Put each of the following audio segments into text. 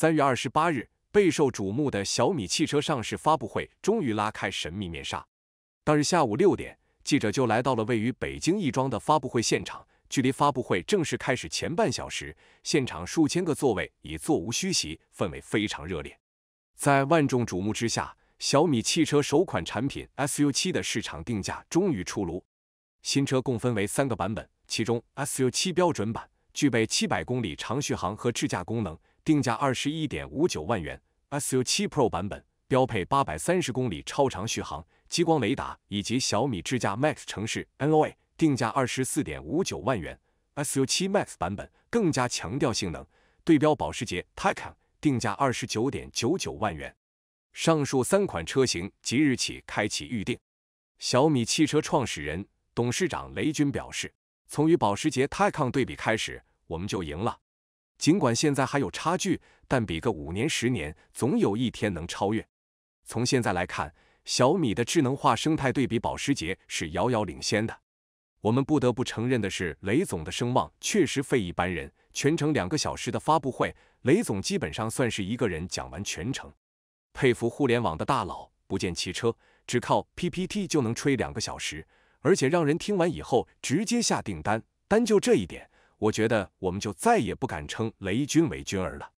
三月二十八日，备受瞩目的小米汽车上市发布会终于拉开神秘面纱。当日下午六点，记者就来到了位于北京亦庄的发布会现场。距离发布会正式开始前半小时，现场数千个座位已座无虚席，氛围非常热烈。在万众瞩目之下，小米汽车首款产品 SU7 的市场定价终于出炉。新车共分为三个版本，其中 SU7 标准版具备七百公里长续航和智驾功能。定价二十一点五九万元，SU7 Pro 版本标配八百三十公里超长续航、激光雷达以及小米智驾 Max 城市 NOA。定价二十四点五九万元，SU7 Max 版本更加强调性能，对标保时捷 Taycan。定价二十九点九九万元。上述三款车型即日起开启预定。小米汽车创始人、董事长雷军表示：“从与保时捷 Taycan 对比开始，我们就赢了。”尽管现在还有差距，但比个五年、十年，总有一天能超越。从现在来看，小米的智能化生态对比保时捷是遥遥领先的。我们不得不承认的是，雷总的声望确实非一般人。全程两个小时的发布会，雷总基本上算是一个人讲完全程。佩服互联网的大佬，不见汽车，只靠 PPT 就能吹两个小时，而且让人听完以后直接下订单。单就这一点。我觉得我们就再也不敢称雷军为军儿了。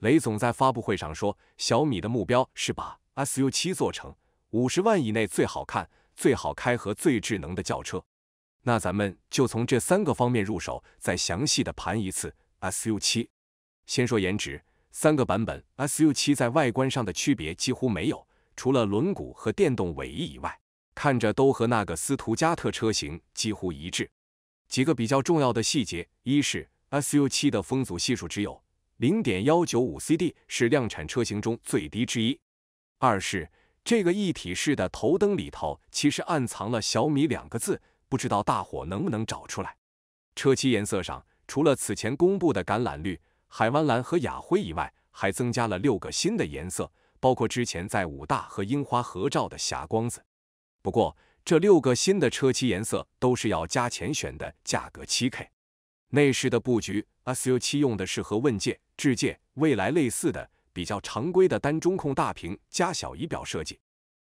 雷总在发布会上说，小米的目标是把 S U 七做成五十万以内最好看、最好开和最智能的轿车。那咱们就从这三个方面入手，再详细的盘一次 S U 七。先说颜值，三个版本 S U 七在外观上的区别几乎没有，除了轮毂和电动尾翼以外，看着都和那个斯图加特车型几乎一致。几个比较重要的细节，一是 s u 7的风阻系数只有0.195 CD，是量产车型中最低之一；二是这个一体式的头灯里头其实暗藏了“小米”两个字，不知道大伙能不能找出来。车漆颜色上，除了此前公布的橄榄绿、海湾蓝和雅灰以外，还增加了六个新的颜色，包括之前在武大和樱花合照的霞光紫。不过，这六个新的车漆颜色都是要加钱选的，价格七 k。内饰的布局，SU7 用的是和问界、智界、蔚来类似的，比较常规的单中控大屏加小仪表设计。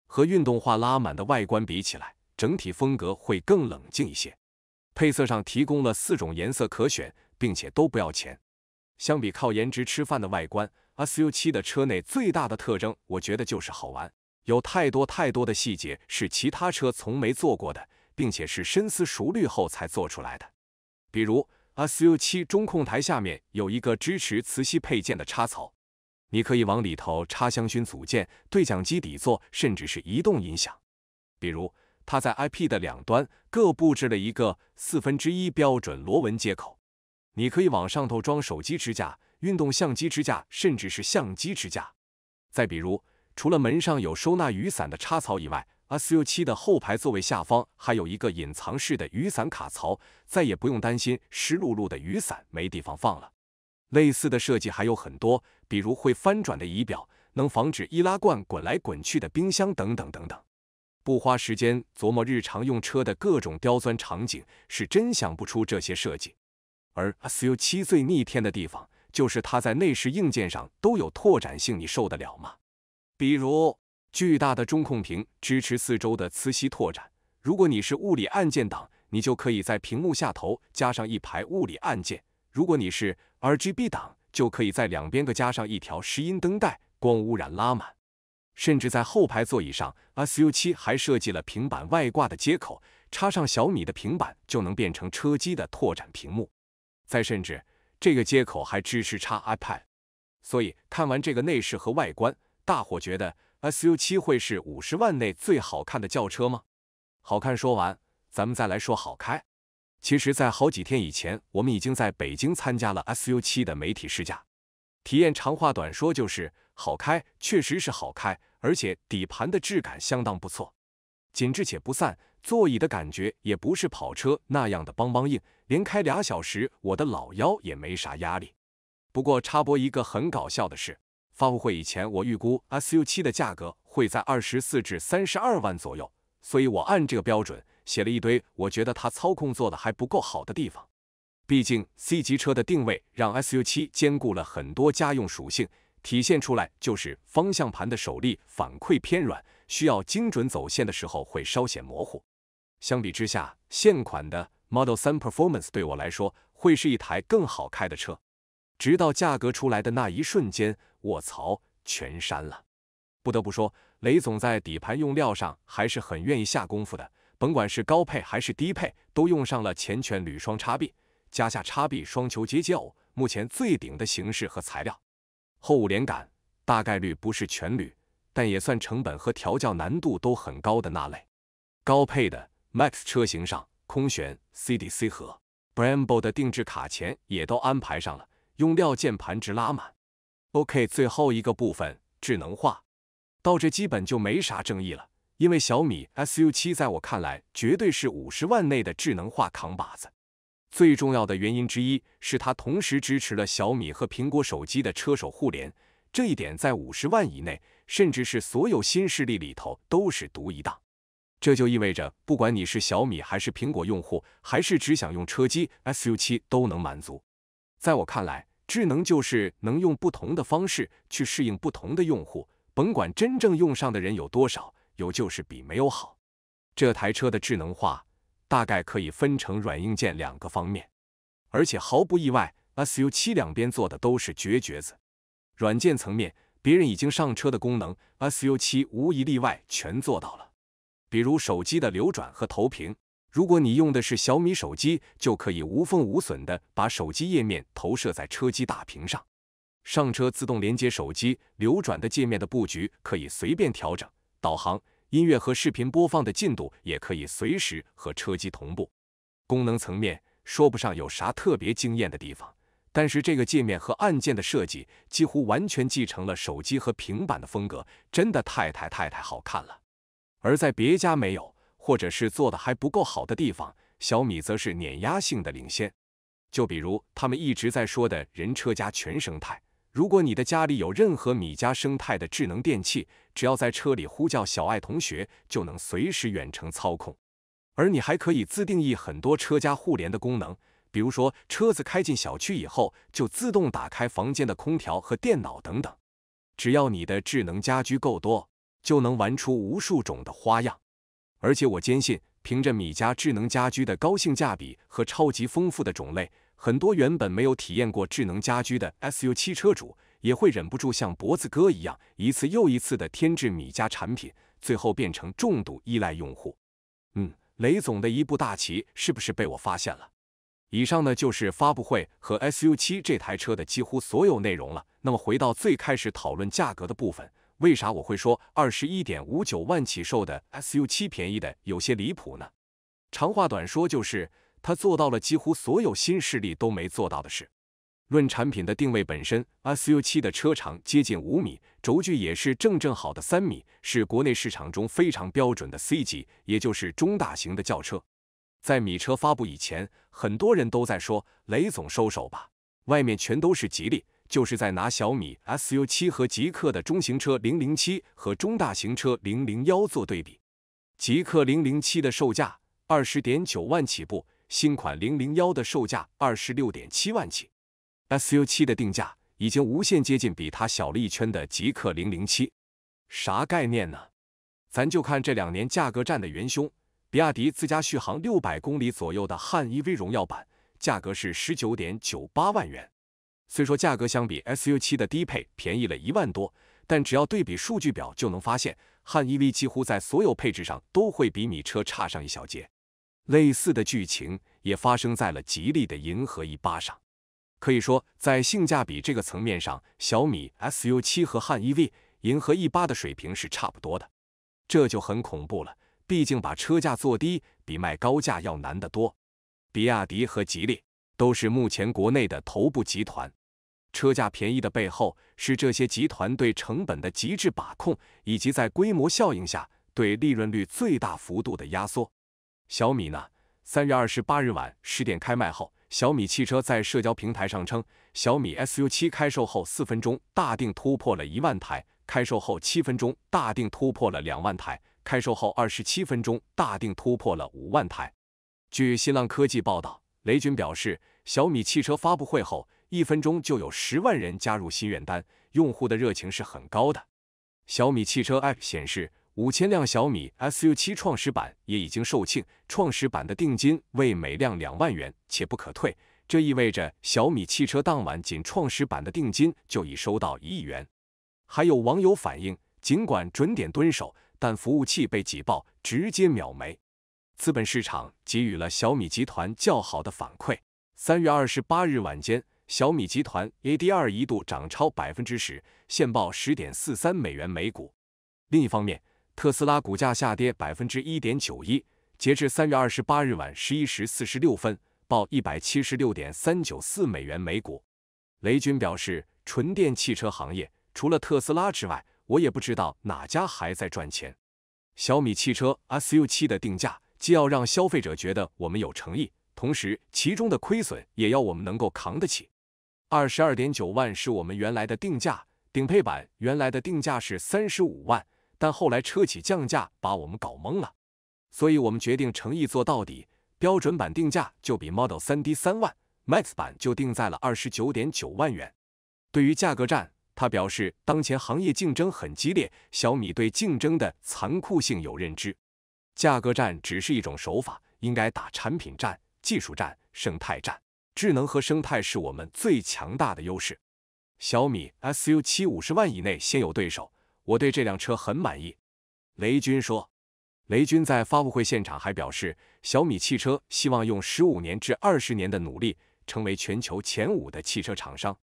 和运动化拉满的外观比起来，整体风格会更冷静一些。配色上提供了四种颜色可选，并且都不要钱。相比靠颜值吃饭的外观，SU7 的车内最大的特征，我觉得就是好玩。有太多太多的细节是其他车从没做过的，并且是深思熟虑后才做出来的。比如，S U 七中控台下面有一个支持磁吸配件的插槽，你可以往里头插香薰组件、对讲机底座，甚至是移动音响。比如，它在 I P 的两端各布置了一个四分之一标准螺纹接口，你可以往上头装手机支架、运动相机支架，甚至是相机支架。再比如，除了门上有收纳雨伞的插槽以外，SU7 的后排座位下方还有一个隐藏式的雨伞卡槽，再也不用担心湿漉漉的雨伞没地方放了。类似的设计还有很多，比如会翻转的仪表，能防止易拉罐滚来滚去的冰箱等等等等。不花时间琢磨日常用车的各种刁钻场景，是真想不出这些设计。而 SU7 最逆天的地方，就是它在内饰硬件上都有拓展性，你受得了吗？比如巨大的中控屏支持四周的磁吸拓展，如果你是物理按键党，你就可以在屏幕下头加上一排物理按键；如果你是 R G B 党，就可以在两边各加上一条石英灯带，光污染拉满。甚至在后排座椅上，S U 七还设计了平板外挂的接口，插上小米的平板就能变成车机的拓展屏幕。再甚至这个接口还支持插 iPad，所以看完这个内饰和外观。大伙觉得 S U 七会是五十万内最好看的轿车吗？好看。说完，咱们再来说好开。其实，在好几天以前，我们已经在北京参加了 S U 七的媒体试驾体验。长话短说，就是好开，确实是好开，而且底盘的质感相当不错，紧致且不散。座椅的感觉也不是跑车那样的邦邦硬，连开俩小时，我的老腰也没啥压力。不过插播一个很搞笑的事。发布会以前，我预估 S U 七的价格会在二十四至三十二万左右，所以我按这个标准写了一堆我觉得它操控做的还不够好的地方。毕竟 C 级车的定位让 S U 七兼顾了很多家用属性，体现出来就是方向盘的手力反馈偏软，需要精准走线的时候会稍显模糊。相比之下，现款的 Model 3 Performance 对我来说会是一台更好开的车。直到价格出来的那一瞬间。卧槽，全删了！不得不说，雷总在底盘用料上还是很愿意下功夫的。甭管是高配还是低配，都用上了前全铝双叉臂，加下叉臂双球结节偶，目前最顶的形式和材料。后五连杆大概率不是全铝，但也算成本和调教难度都很高的那类。高配的 Max 车型上，空悬 CDC 和 Brembo 的定制卡钳也都安排上了，用料键盘值拉满。OK，最后一个部分，智能化，到这基本就没啥争议了，因为小米 SU7 在我看来绝对是五十万内的智能化扛把子。最重要的原因之一是它同时支持了小米和苹果手机的车手互联，这一点在五十万以内，甚至是所有新势力里头都是独一档。这就意味着，不管你是小米还是苹果用户，还是只想用车机，SU7 都能满足。在我看来。智能就是能用不同的方式去适应不同的用户，甭管真正用上的人有多少，有就是比没有好。这台车的智能化大概可以分成软硬件两个方面，而且毫不意外，S U 七两边做的都是绝绝子。软件层面，别人已经上车的功能，S U 七无一例外全做到了，比如手机的流转和投屏。如果你用的是小米手机，就可以无缝无损地把手机页面投射在车机大屏上。上车自动连接手机，流转的界面的布局可以随便调整，导航、音乐和视频播放的进度也可以随时和车机同步。功能层面说不上有啥特别惊艳的地方，但是这个界面和按键的设计几乎完全继承了手机和平板的风格，真的太太太太好看了。而在别家没有。或者是做的还不够好的地方，小米则是碾压性的领先。就比如他们一直在说的人车家全生态，如果你的家里有任何米家生态的智能电器，只要在车里呼叫小爱同学，就能随时远程操控。而你还可以自定义很多车家互联的功能，比如说车子开进小区以后，就自动打开房间的空调和电脑等等。只要你的智能家居够多，就能玩出无数种的花样。而且我坚信，凭着米家智能家居的高性价比和超级丰富的种类，很多原本没有体验过智能家居的 S U 七车主，也会忍不住像脖子哥一样，一次又一次的添置米家产品，最后变成重度依赖用户。嗯，雷总的一步大棋是不是被我发现了？以上呢就是发布会和 S U 七这台车的几乎所有内容了。那么回到最开始讨论价格的部分。为啥我会说二十一点五九万起售的 S U 七便宜的有些离谱呢？长话短说，就是它做到了几乎所有新势力都没做到的事。论产品的定位本身，S U 七的车长接近五米，轴距也是正正好的三米，是国内市场中非常标准的 C 级，也就是中大型的轿车。在米车发布以前，很多人都在说雷总收手吧，外面全都是吉利。就是在拿小米 SU7 和极客的中型车007和中大型车001做对比，极客007的售价20.9万起步，新款001的售价26.7万起，SU7 的定价已经无限接近比它小了一圈的极客007，啥概念呢？咱就看这两年价格战的元凶，比亚迪自家续航600公里左右的汉 EV 荣耀版，价格是19.98万元。虽说价格相比 S U 七的低配便宜了一万多，但只要对比数据表就能发现，汉 E V 几乎在所有配置上都会比米车差上一小截。类似的剧情也发生在了吉利的银河 E 八上。可以说，在性价比这个层面上，小米 S U 七和汉 E V、银河 E 八的水平是差不多的。这就很恐怖了，毕竟把车价做低比卖高价要难得多。比亚迪和吉利都是目前国内的头部集团。车价便宜的背后是这些集团对成本的极致把控，以及在规模效应下对利润率最大幅度的压缩。小米呢？三月二十八日晚十点开卖后，小米汽车在社交平台上称，小米 SU7 开售后四分钟大定突破了一万台，开售后七分钟大定突破了两万台，开售后二十七分钟大定突破了五万台。据新浪科技报道，雷军表示，小米汽车发布会后。一分钟就有十万人加入心愿单，用户的热情是很高的。小米汽车 App 显示，五千辆小米 SU7 创始版也已经售罄，创始版的定金为每辆两万元，且不可退。这意味着小米汽车当晚仅创始版的定金就已收到一亿元。还有网友反映，尽管准点蹲守，但服务器被挤爆，直接秒没。资本市场给予了小米集团较好的反馈。三月二十八日晚间。小米集团 ADR 一度涨超百分之十，现报十点四三美元每股。另一方面，特斯拉股价下跌百分之一点九一，截至三月二十八日晚十一时四十六分，报一百七十六点三九四美元每股。雷军表示，纯电汽车行业除了特斯拉之外，我也不知道哪家还在赚钱。小米汽车 SU7 的定价既要让消费者觉得我们有诚意，同时其中的亏损也要我们能够扛得起。二十二点九万是我们原来的定价，顶配版原来的定价是三十五万，但后来车企降价把我们搞懵了，所以我们决定诚意做到底，标准版定价就比 Model 3低三万，Max 版就定在了二十九点九万元。对于价格战，他表示当前行业竞争很激烈，小米对竞争的残酷性有认知，价格战只是一种手法，应该打产品战、技术战、生态战。智能和生态是我们最强大的优势。小米 SU7 五十万以内先有对手，我对这辆车很满意。雷军说。雷军在发布会现场还表示，小米汽车希望用十五年至二十年的努力，成为全球前五的汽车厂商。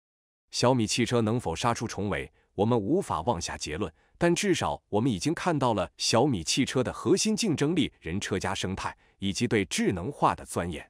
小米汽车能否杀出重围，我们无法妄下结论，但至少我们已经看到了小米汽车的核心竞争力——人车加生态，以及对智能化的钻研。